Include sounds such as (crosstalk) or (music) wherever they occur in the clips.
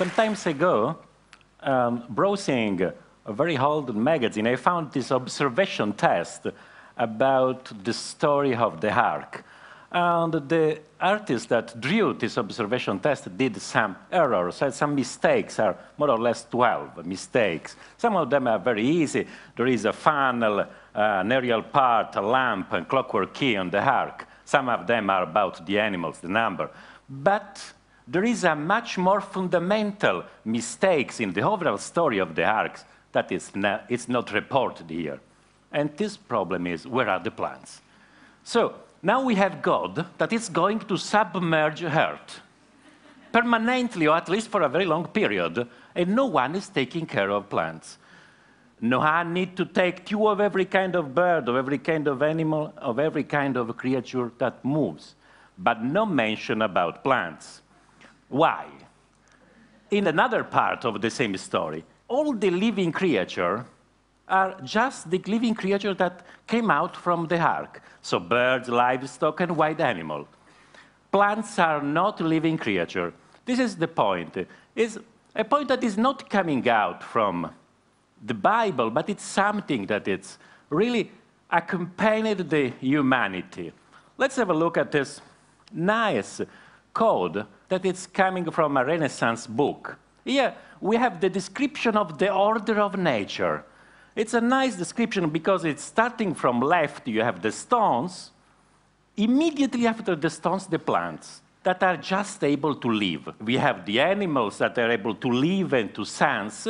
Some time ago, um, browsing a very old magazine, I found this observation test about the story of the ark. And the artist that drew this observation test did some errors, had uh, some mistakes, are more or less 12 mistakes. Some of them are very easy. There is a funnel, uh, an aerial part, a lamp, and clockwork key on the ark. Some of them are about the animals, the number. But there is a much more fundamental mistake in the overall story of the arcs that is not, it's not reported here. And this problem is, where are the plants? So now we have God that is going to submerge Earth permanently, or at least for a very long period, and no one is taking care of plants. Noah needs to take two of every kind of bird, of every kind of animal, of every kind of creature that moves, but no mention about plants. Why? In another part of the same story, all the living creatures are just the living creatures that came out from the ark. So birds, livestock, and wild animal. Plants are not living creatures. This is the point. It's a point that is not coming out from the Bible, but it's something that it's really accompanied the humanity. Let's have a look at this nice code that it's coming from a Renaissance book. Here we have the description of the order of nature. It's a nice description because it's starting from left, you have the stones. Immediately after the stones, the plants that are just able to live. We have the animals that are able to live and to sense.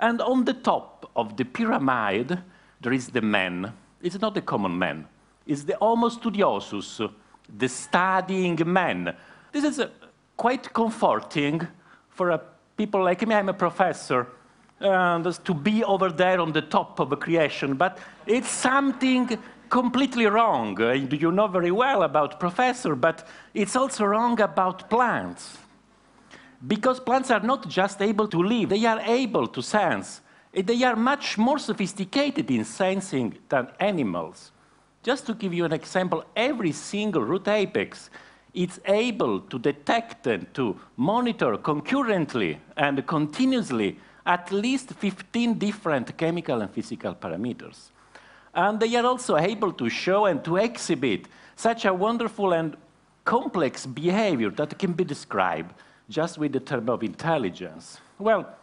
And on the top of the pyramid, there is the man. It's not the common man. It's the homo studiosus, the studying man. This is a, quite comforting for people like me. I'm a professor. And to be over there on the top of a creation, but it's something completely wrong. You know very well about professor, but it's also wrong about plants. Because plants are not just able to live, they are able to sense. They are much more sophisticated in sensing than animals. Just to give you an example, every single root apex it's able to detect and to monitor concurrently and continuously at least 15 different chemical and physical parameters. And they are also able to show and to exhibit such a wonderful and complex behavior that can be described just with the term of intelligence. Well,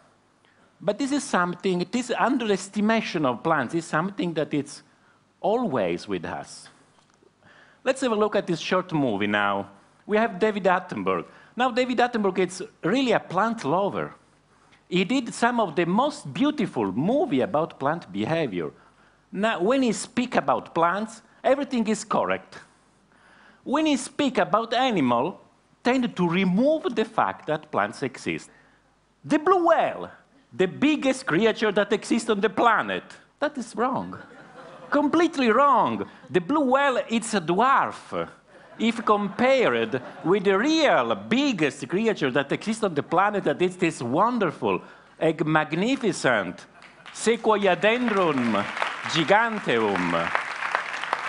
but this is something, this underestimation of plants is something that is always with us. Let's have a look at this short movie now we have David Attenborough. Now, David Attenborough is really a plant lover. He did some of the most beautiful movie about plant behavior. Now, when he speak about plants, everything is correct. When he speak about animal, tend to remove the fact that plants exist. The blue whale, the biggest creature that exists on the planet, that is wrong. Completely wrong. The blue whale, it's a dwarf if compared with the real biggest creature that exists on the planet, that is this wonderful, magnificent Sequoiadendron giganteum.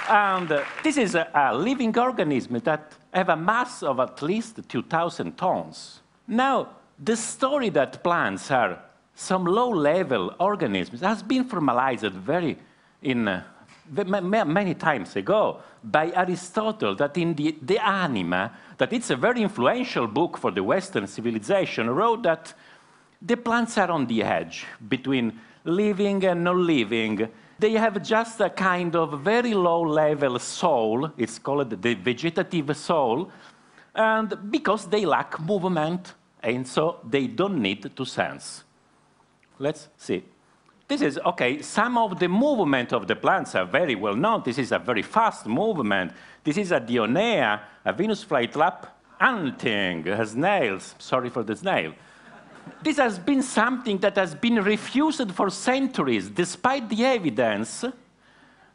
And uh, this is a, a, living organism that have a mass of at least 2,000 tons. Now, the story that plants are some low-level organisms has been formalized very in uh, many times ago by Aristotle that in the De Anima, that it's a very influential book for the Western civilization, wrote that the plants are on the edge between living and non living. They have just a kind of very low level soul, it's called the vegetative soul, and because they lack movement, and so they don't need to sense. Let's see. This is, okay, some of the movement of the plants are very well known. This is a very fast movement. This is a Dionea, a Venus flytrap, hunting, has nails. sorry for the snail. this has been something that has been refused for centuries, despite the evidence.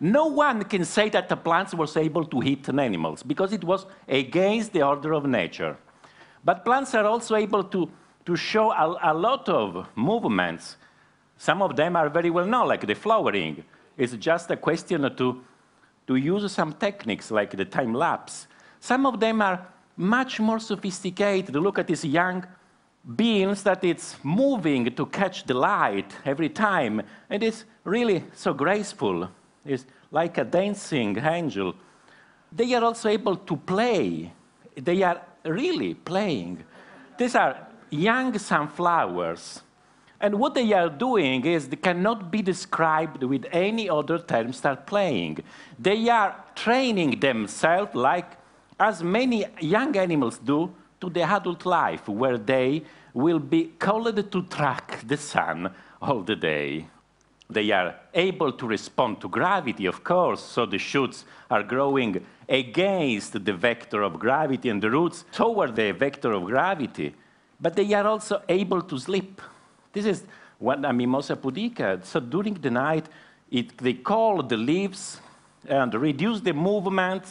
No one can say that the plants was able to eat animals because it was against the order of nature. But plants are also able to, to show a, a lot of movements some of them are very well known, like the flowering. It's just a question to, to use some techniques like the time lapse. Some of them are much more sophisticated. Look at these young beings that it's moving to catch the light every time. And it's really so graceful. It's like a dancing angel. They are also able to play. They are really playing. These are young sunflowers and what they are doing is they cannot be described with any other terms they're playing. They are training themselves like as many young animals do to the adult life where they will be called to track the sun all the day. They are able to respond to gravity, of course, so the shoots are growing against the vector of gravity and the roots toward the vector of gravity, but they are also able to sleep. This is what a mimosa pudica. So during the night, it, they call the leaves and reduce the movement.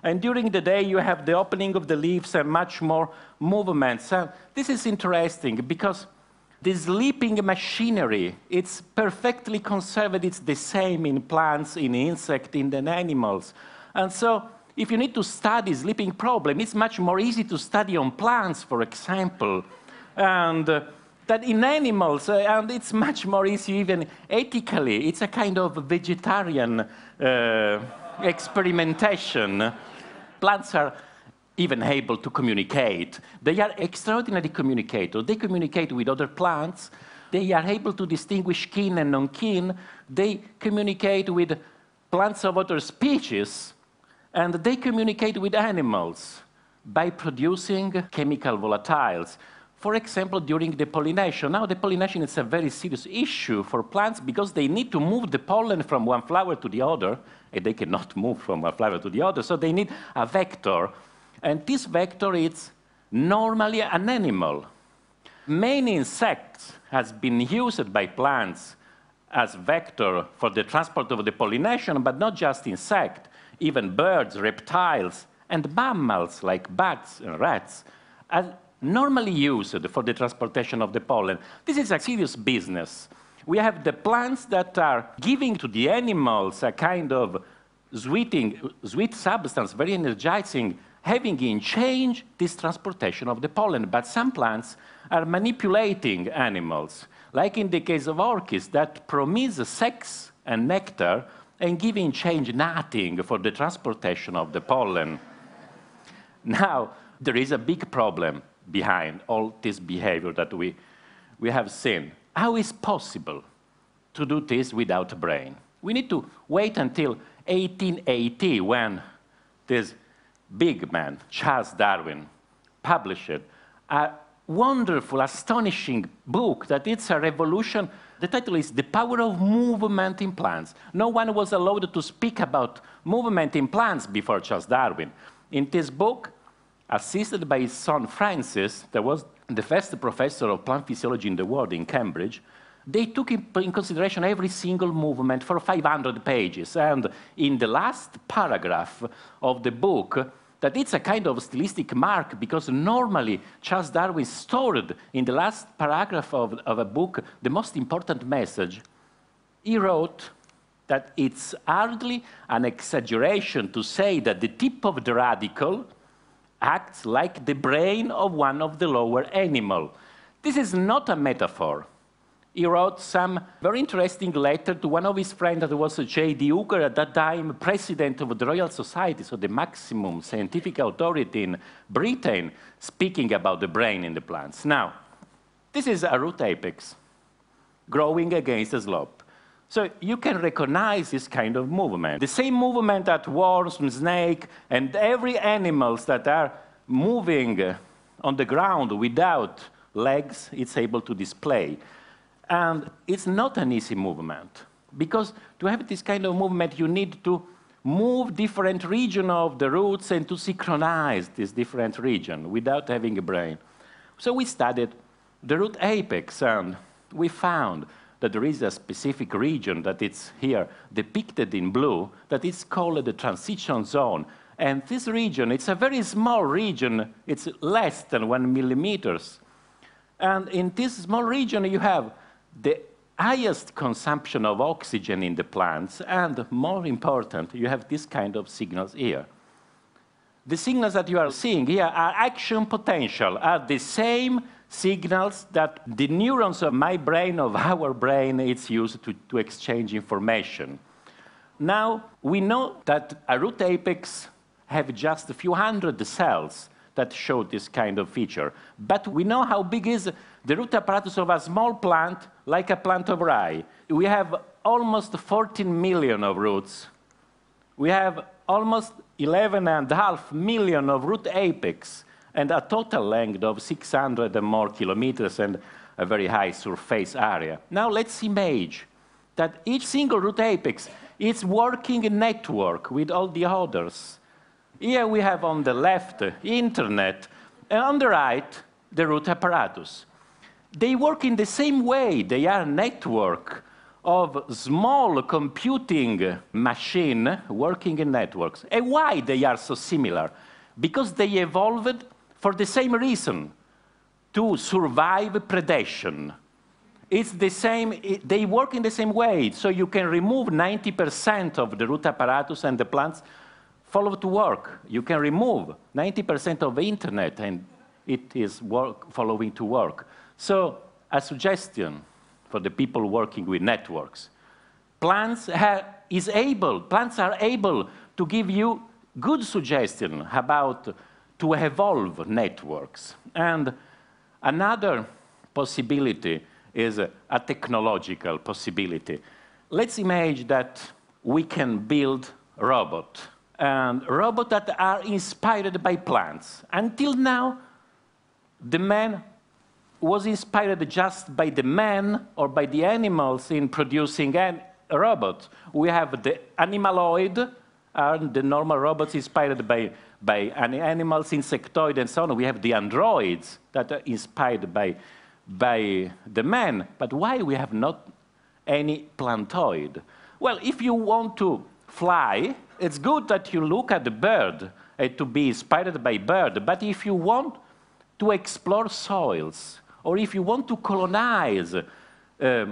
And during the day, you have the opening of the leaves and much more movement. So this is interesting because the sleeping machinery, it's perfectly conserved. It's the same in plants, in insects, in animals. And so if you need to study sleeping problem, it's much more easy to study on plants, for example. And... Uh, that in animals, uh, and it's much more easy even ethically, it's a kind of vegetarian uh, experimentation. Plants are even able to communicate. They are extraordinary communicators. They communicate with other plants. They are able to distinguish kin and non-kin. They communicate with plants of other species. And they communicate with animals by producing chemical volatiles for example, during the pollination. Now, the pollination is a very serious issue for plants because they need to move the pollen from one flower to the other, and they cannot (laughs) move from one flower to the other, so they need a vector. And this vector is normally an animal. Many insects has been used by plants as vector for the transport of the pollination, but not just insect, even birds, reptiles, and mammals like bats and rats normally used for the transportation of the pollen. This is a serious business. We have the plants that are giving to the animals a kind of sweeting, sweet substance, very energizing, having in change this transportation of the pollen. But some plants are manipulating animals, like in the case of orchids that promise sex and nectar and give in change nothing for the transportation of the pollen. Now, there is a big problem behind all this behavior that we, we have seen. How is possible to do this without a brain? We need to wait until 1880 when this big man, Charles Darwin, published a wonderful, astonishing book that it's a revolution. The title is The Power of Movement in Plants. No one was allowed to speak about movement in plants before Charles Darwin. In this book, Assisted by his son Francis, that was the first professor of plant physiology in the world in Cambridge, they took in consideration every single movement for 500 pages. And in the last paragraph of the book, that it's a kind of stylistic mark because normally Charles Darwin stored in the last paragraph of, of a book the most important message. He wrote that it's hardly an exaggeration to say that the tip of the radical, acts like the brain of one of the lower animal. This is not a metaphor. He wrote some very interesting letter to one of his friends that was J.D. Hooker, at that time president of the Royal Society, so the maximum scientific authority in Britain, speaking about the brain in the plants. Now, this is a root apex growing against a slope. So you can recognize this kind of movement. The same movement that worms, snake, and every animals that are moving on the ground without legs, it's able to display. And it's not an easy movement, because to have this kind of movement, you need to move different region of the roots and to synchronize this different region without having a brain. So we studied the root apex, and we found that there is a specific region that it's here depicted in blue that is called the transition zone. And this region, it's a very small region, it's less than one millimeters. And in this small region, you have the highest consumption of oxygen in the plants, and more important, you have this kind of signals here. The signals that you are seeing here are action potential, are the same signals that the neurons of my brain, of our brain, it's used to, to exchange information. Now, we know that a root apex have just a few hundred cells that show this kind of feature. But we know how big is the root apparatus of a small plant, like a plant of rye. We have almost 14 million of roots. We have almost 11 and a half million of root apex and a total length of 600 and more kilometers and a very high surface area. Now let's image that each single root apex is working in network with all the others. Here we have on the left internet, and on the right the root apparatus. They work in the same way. They are a network of small computing machine working in networks. And why they are so similar? Because they evolved for the same reason, to survive predation. It's the same, it, they work in the same way. So you can remove 90% of the root apparatus and the plants follow to work. You can remove 90% of the internet and it is work, following to work. So a suggestion for the people working with networks. Plants, is able, plants are able to give you good suggestion about to evolve networks. And another possibility is a technological possibility. Let's imagine that we can build robots, and robots that are inspired by plants. Until now, the man was inspired just by the man or by the animals in producing a robot. We have the animaloid, are the normal robots inspired by, by animals, insectoid, and so on. We have the androids that are inspired by, by the man. But why we have not any plantoid? Well, if you want to fly, it's good that you look at the bird uh, to be inspired by bird. But if you want to explore soils, or if you want to colonize, uh,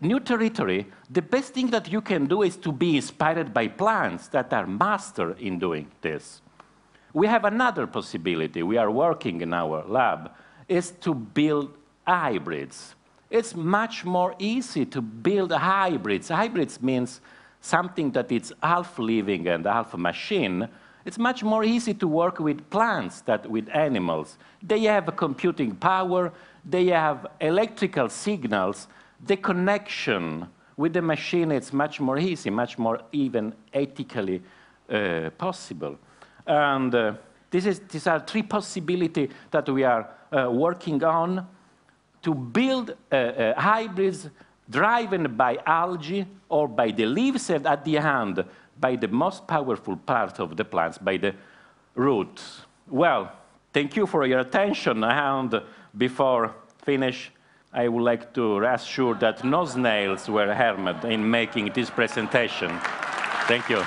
new territory, the best thing that you can do is to be inspired by plants that are master in doing this. We have another possibility we are working in our lab is to build hybrids. It's much more easy to build hybrids. Hybrids means something that is half living and half machine. It's much more easy to work with plants than with animals. They have computing power, they have electrical signals the connection with the machine is much more easy, much more even ethically uh, possible. And uh, this is, these are three possibilities that we are uh, working on to build hybrids driven by algae or by the leaves and at the end by the most powerful part of the plants, by the roots. Well, thank you for your attention. And before finish, I would like to reassure that no snails were harmed in making this presentation. Thank you.